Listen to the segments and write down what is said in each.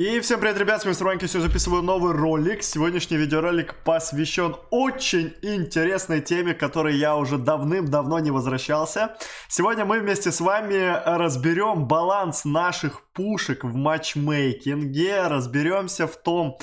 И всем привет, ребят, с вами Срванки, Сегодня записываю новый ролик. Сегодняшний видеоролик посвящен очень интересной теме, к которой я уже давным-давно не возвращался. Сегодня мы вместе с вами разберем баланс наших пушек в матчмейкинге, разберемся в том,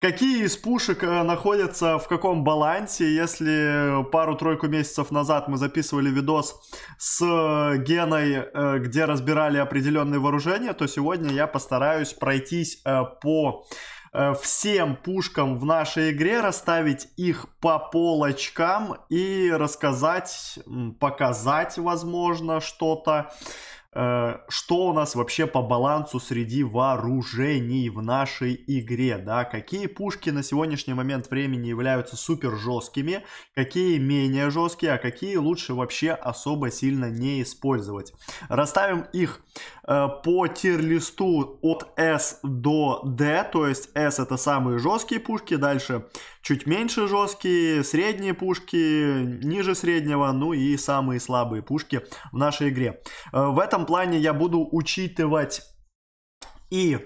Какие из пушек э, находятся в каком балансе? Если пару-тройку месяцев назад мы записывали видос с э, Геной, э, где разбирали определенные вооружения, то сегодня я постараюсь пройтись по всем пушкам в нашей игре, расставить их по полочкам и рассказать, показать, возможно, что-то Э, что у нас вообще по балансу среди вооружений в нашей игре, да, какие пушки на сегодняшний момент времени являются супер жесткими, какие менее жесткие, а какие лучше вообще особо сильно не использовать. Расставим их э, по тир-листу от S до D, то есть S это самые жесткие пушки, дальше чуть меньше жесткие, средние пушки, ниже среднего, ну и самые слабые пушки в нашей игре. Э, в этом этом плане я буду учитывать и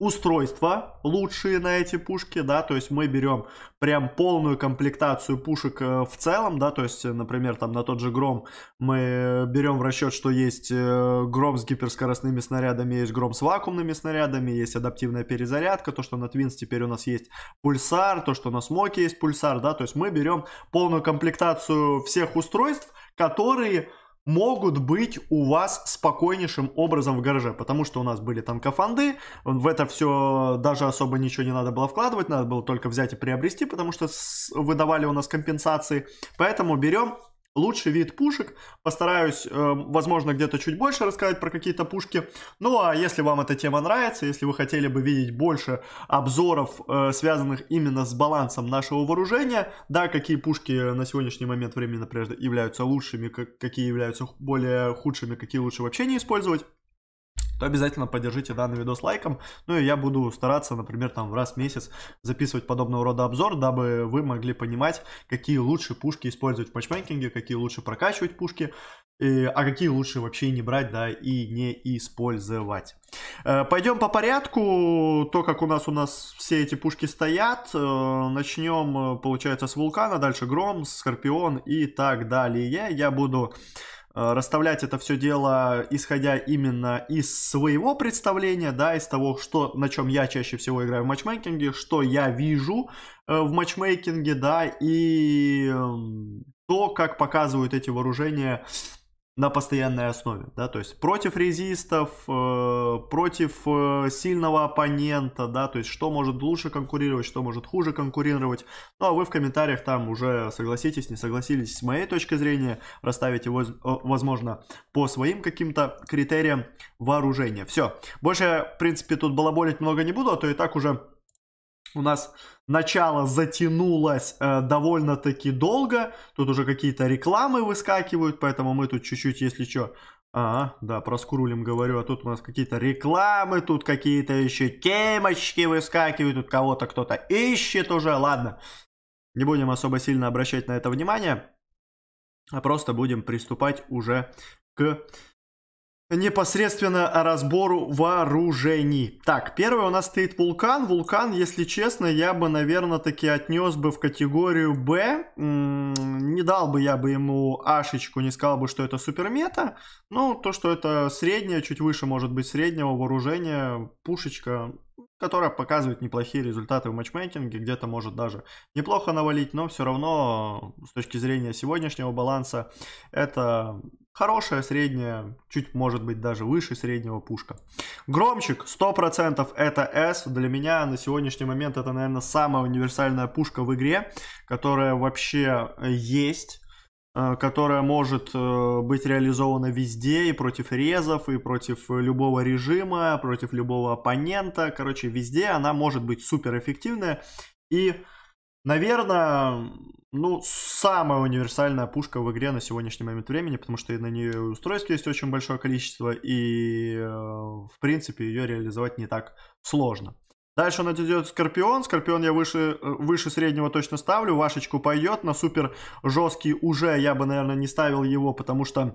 устройства лучшие на эти пушки, да, то есть мы берем прям полную комплектацию пушек э, в целом, да, то есть, например, там на тот же Гром мы берем в расчет, что есть э, Гром с гиперскоростными снарядами, есть Гром с вакуумными снарядами, есть адаптивная перезарядка, то, что на Твинс теперь у нас есть пульсар, то, что на Смоке есть пульсар, да, то есть мы берем полную комплектацию всех устройств, которые могут быть у вас спокойнейшим образом в гараже, потому что у нас были там кафанды, в это все даже особо ничего не надо было вкладывать, надо было только взять и приобрести, потому что выдавали у нас компенсации, поэтому берем лучший вид пушек. Постараюсь, эм, возможно, где-то чуть больше рассказать про какие-то пушки. Ну а если вам эта тема нравится, если вы хотели бы видеть больше обзоров, э, связанных именно с балансом нашего вооружения, да, какие пушки на сегодняшний момент времени, например, являются лучшими, как какие являются более худшими, какие лучше вообще не использовать, то обязательно поддержите данный видос лайком. Ну и я буду стараться, например, там в раз в месяц записывать подобного рода обзор, дабы вы могли понимать, какие лучше пушки использовать в матчмейкинге, какие лучше прокачивать пушки, и, а какие лучше вообще не брать, да, и не использовать. Э, пойдем по порядку, то, как у нас у нас все эти пушки стоят. Э, начнем, э, получается, с Вулкана, дальше Гром, Скорпион и так далее. Я буду Э, расставлять это все дело, исходя именно из своего представления, да, из того, что, на чем я чаще всего играю в матчмейкинге, что я вижу э, в матчмейкинге, да, и эм, то, как показывают эти вооружения на постоянной основе, да, то есть против резистов, э, против э, сильного оппонента, да, то есть что может лучше конкурировать, что может хуже конкурировать. Ну, а вы в комментариях там уже согласитесь, не согласились с моей точки зрения, расставите, воз, возможно, по своим каким-то критериям вооружения. Все, больше, в принципе, тут балаболить много не буду, а то и так уже у нас начало затянулось э, довольно-таки долго. Тут уже какие-то рекламы выскакивают, поэтому мы тут чуть-чуть, если что... А, да, про скрулем говорю, а тут у нас какие-то рекламы, тут какие-то еще темочки выскакивают, тут кого-то кто-то ищет уже, ладно. Не будем особо сильно обращать на это внимание, а просто будем приступать уже к непосредственно разбору вооружений. Так, первый у нас стоит вулкан. Вулкан, если честно, я бы, наверное, таки отнес бы в категорию Б. Не дал бы я бы ему Ашечку, не сказал бы, что это супермета. Ну, то, что это среднее, чуть выше может быть среднего вооружения, пушечка, которая показывает неплохие результаты в матчмейкинге, где-то может даже неплохо навалить, но все равно с точки зрения сегодняшнего баланса это хорошая средняя, чуть может быть даже выше среднего пушка. Громчик 100% это S, для меня на сегодняшний момент это, наверное, самая универсальная пушка в игре, которая вообще э, есть Э, которая может э, быть реализована везде и против резов, и против любого режима, против любого оппонента. Короче, везде она может быть суперэффективная. И, наверное, ну, самая универсальная пушка в игре на сегодняшний момент времени, потому что на нее устройств есть очень большое количество, и, э, в принципе, ее реализовать не так сложно. Дальше у нас идет Скорпион. Скорпион я выше, э, выше среднего точно ставлю. Вашечку пойдет. На супер жесткий уже я бы, наверное, не ставил его, потому что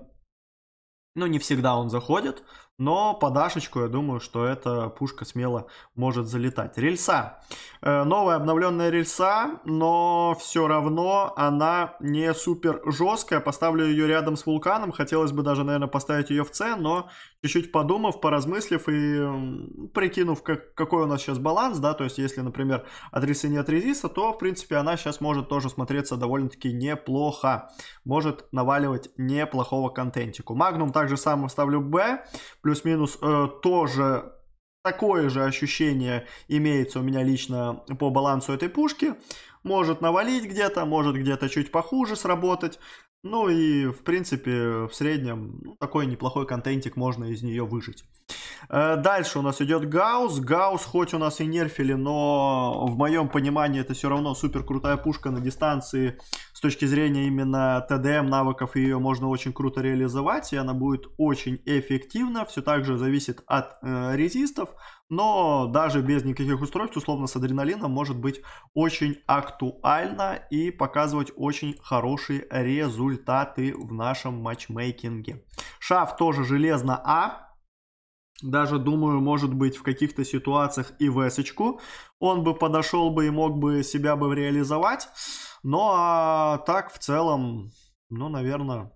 ну, не всегда он заходит, но подашечку я думаю, что эта пушка смело может залетать. Рельса. Э, новая обновленная рельса, но все равно она не супер жесткая. Поставлю ее рядом с вулканом. Хотелось бы даже, наверное, поставить ее в С, но чуть-чуть подумав, поразмыслив и прикинув, как, какой у нас сейчас баланс, да, то есть если, например, от рельсы нет резиста, то, в принципе, она сейчас может тоже смотреться довольно-таки неплохо. Может наваливать неплохого контентику. Магнум так же самое ставлю Б, плюс-минус э, тоже такое же ощущение имеется у меня лично по балансу этой пушки. Может навалить где-то, может где-то чуть похуже сработать. Ну и, в принципе, в среднем ну, такой неплохой контентик можно из нее выжить. Э, дальше у нас идет Гаус. Гаус хоть у нас и нерфили, но в моем понимании это все равно супер крутая пушка на дистанции с точки зрения именно ТДМ навыков ее можно очень круто реализовать, и она будет очень эффективна. Все также зависит от э, резистов, но даже без никаких устройств, условно с адреналином, может быть очень актуально и показывать очень хорошие результаты в нашем матчмейкинге. Шаф тоже железно А, даже думаю, может быть, в каких-то ситуациях и в эсочку он бы подошел бы и мог бы себя бы реализовать. Ну а так в целом, ну, наверное,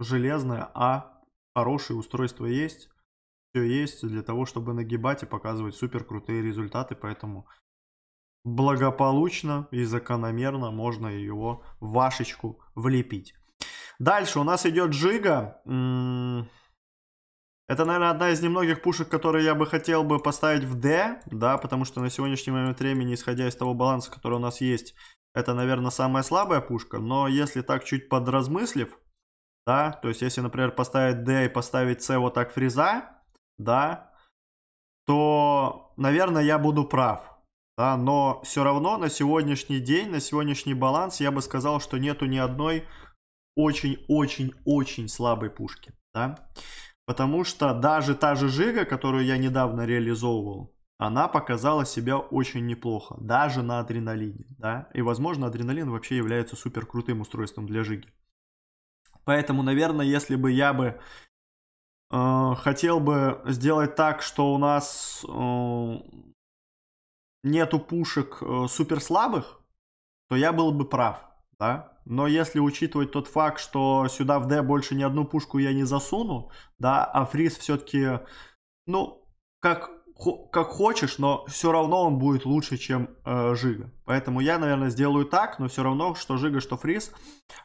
железное А. Хорошее устройство есть. Все есть для того, чтобы нагибать и показывать супер крутые результаты. Поэтому благополучно и закономерно можно его в вашечку влепить. Дальше у нас идет Джига. Это, наверное, одна из немногих пушек, которые я бы хотел бы поставить в D, да, потому что на сегодняшний момент времени, исходя из того баланса, который у нас есть, это, наверное, самая слабая пушка, но если так чуть подразмыслив, да, то есть если, например, поставить D и поставить C вот так фреза, да, то, наверное, я буду прав. Да, но все равно на сегодняшний день, на сегодняшний баланс я бы сказал, что нету ни одной очень-очень-очень слабой пушки. Да? Потому что даже та же Жига, которую я недавно реализовывал, она показала себя очень неплохо, даже на адреналине, да, и, возможно, адреналин вообще является супер крутым устройством для жиги. Поэтому, наверное, если бы я бы э, хотел бы сделать так, что у нас э, нету пушек э, супер слабых, то я был бы прав, да. Но если учитывать тот факт, что сюда в Д больше ни одну пушку я не засуну, да, а фриз все-таки, ну, как как хочешь, но все равно он будет лучше, чем э, Жига. Поэтому я, наверное, сделаю так, но все равно, что Жига, что Фриз,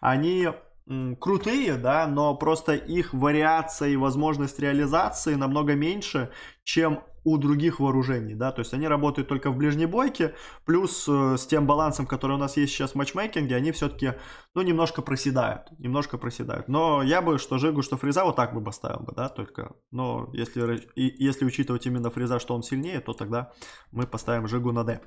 они м, крутые, да, но просто их вариация и возможность реализации намного меньше, чем у других вооружений, да, то есть они работают только в ближней бойке, плюс э, с тем балансом, который у нас есть сейчас в матчмейкинге, они все-таки, ну, немножко проседают, немножко проседают, но я бы что Жигу, что Фреза вот так бы поставил бы, да, только, но если, если учитывать именно Фреза, что он сильнее, то тогда мы поставим Жигу на D.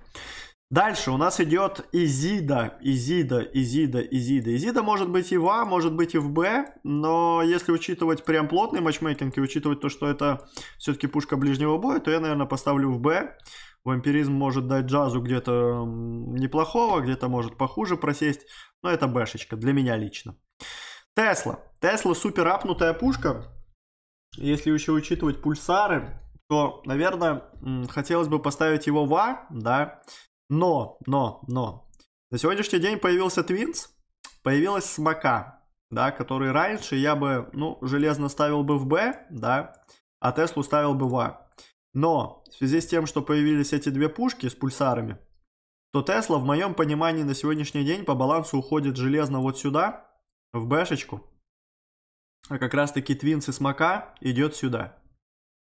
Дальше у нас идет Изида, Изида, Изида, Изида. Изида может быть и в А, может быть и в Б, но если учитывать прям плотный матчмейкинг и учитывать то, что это все-таки пушка ближнего боя, то я, наверное, поставлю в Б. Вампиризм может дать джазу где-то неплохого, где-то может похуже просесть, но это Бшечка для меня лично. Тесла. Тесла супер апнутая пушка. Если еще учитывать пульсары, то, наверное, хотелось бы поставить его в А, да, но, но, но. На сегодняшний день появился Твинс, появилась Смока, да, который раньше я бы, ну, железно ставил бы в Б, да, а Теслу ставил бы в А. Но в связи с тем, что появились эти две пушки с пульсарами, то Тесла в моем понимании на сегодняшний день по балансу уходит железно вот сюда, в Бэшечку, а как раз таки Твинс и Смока идет сюда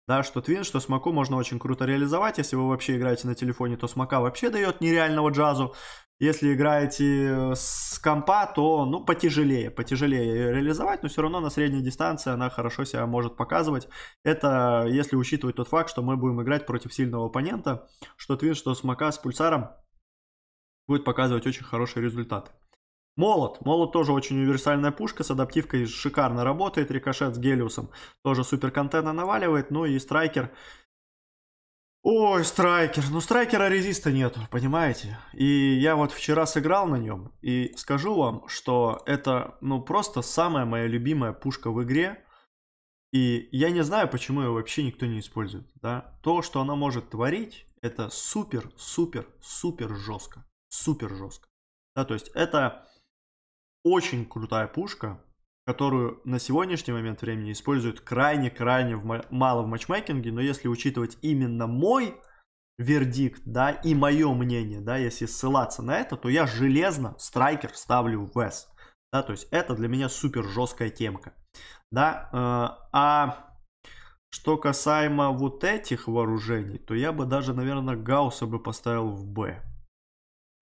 да, что Twin, что смоку можно очень круто реализовать. Если вы вообще играете на телефоне, то смока вообще дает нереального джазу. Если играете э, с компа, то, ну, потяжелее, потяжелее реализовать, но все равно на средней дистанции она хорошо себя может показывать. Это если учитывать тот факт, что мы будем играть против сильного оппонента, что Twin, что смока с пульсаром будет показывать очень хорошие результаты. Молот. Молот тоже очень универсальная пушка, с адаптивкой шикарно работает, рикошет с Гелиусом тоже супер контента наваливает, ну и страйкер. Ой, страйкер, ну страйкера резиста нету, понимаете? И я вот вчера сыграл на нем, и скажу вам, что это, ну, просто самая моя любимая пушка в игре, и я не знаю, почему ее вообще никто не использует, да? То, что она может творить, это супер, супер, супер жестко, супер жестко. Да, то есть это очень крутая пушка, которую на сегодняшний момент времени используют крайне-крайне в мало в матчмейкинге, но если учитывать именно мой вердикт, да, и мое мнение, да, если ссылаться на это, то я железно страйкер ставлю в S. Да, то есть это для меня супер жесткая темка. Да, э, а что касаемо вот этих вооружений, то я бы даже, наверное, Гаусса бы поставил в Б.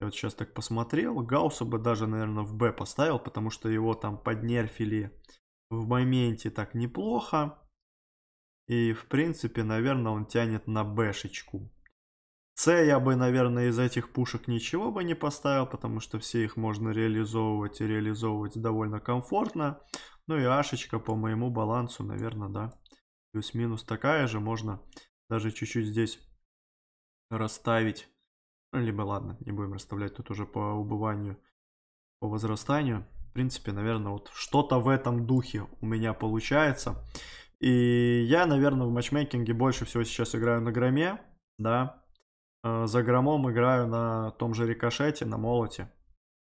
Я вот сейчас так посмотрел, Гауса бы даже, наверное, в Б поставил, потому что его там поднерфили в моменте так неплохо. И, в принципе, наверное, он тянет на Бшечку. С я бы, наверное, из этих пушек ничего бы не поставил, потому что все их можно реализовывать и реализовывать довольно комфортно. Ну и Ашечка по моему балансу, наверное, да. Плюс-минус такая же, можно даже чуть-чуть здесь расставить либо ладно, не будем расставлять тут уже по убыванию, по возрастанию. В принципе, наверное, вот что-то в этом духе у меня получается. И я, наверное, в матчмейкинге больше всего сейчас играю на громе, да. Э, за громом играю на том же рикошете, на молоте.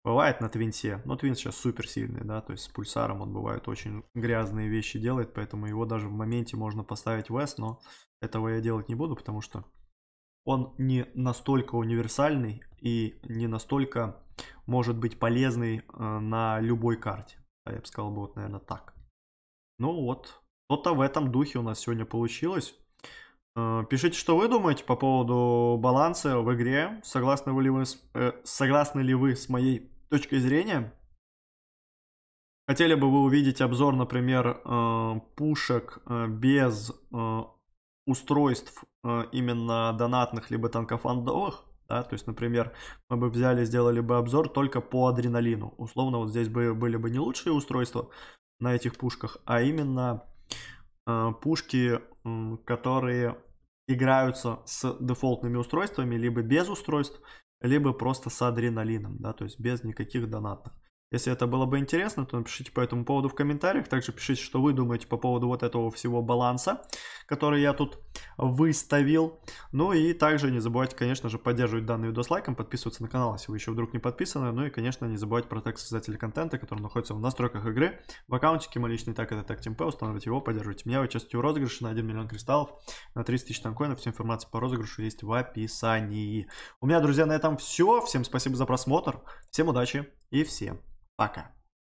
Бывает на твинсе, но твин сейчас супер сильный, да, то есть с пульсаром он бывает очень грязные вещи делает, поэтому его даже в моменте можно поставить в S, но этого я делать не буду, потому что он не настолько универсальный и не настолько может быть полезный э, на любой карте. Я бы сказал, вот, наверное, так. Ну вот, что-то в этом духе у нас сегодня получилось. Э, пишите, что вы думаете по поводу баланса в игре. Согласны ли вы с, э, согласны ли вы с моей точкой зрения? Хотели бы вы увидеть обзор, например, э, пушек э, без э, устройств э, именно донатных либо танкофандовых, да, то есть, например, мы бы взяли, сделали бы обзор только по адреналину. Условно, вот здесь бы были бы не лучшие устройства на этих пушках, а именно э, пушки, э, которые играются с дефолтными устройствами, либо без устройств, либо просто с адреналином, да, то есть без никаких донатных. Если это было бы интересно, то напишите по этому поводу в комментариях. Также пишите, что вы думаете по поводу вот этого всего баланса, который я тут выставил. Ну и также не забывайте, конечно же, поддерживать данный видос лайком, подписываться на канал, если вы еще вдруг не подписаны. Ну и, конечно, не забывайте про тег создателя контента, который находится в настройках игры. В аккаунтике мой личный так это так ТМП, устанавливайте его, поддерживайте меня, участвуйте в розыгрыше на 1 миллион кристаллов, на 30 тысяч танкоинов. Вся информация по розыгрышу есть в описании. У меня, друзья, на этом все. Всем спасибо за просмотр, всем удачи и всем Пока.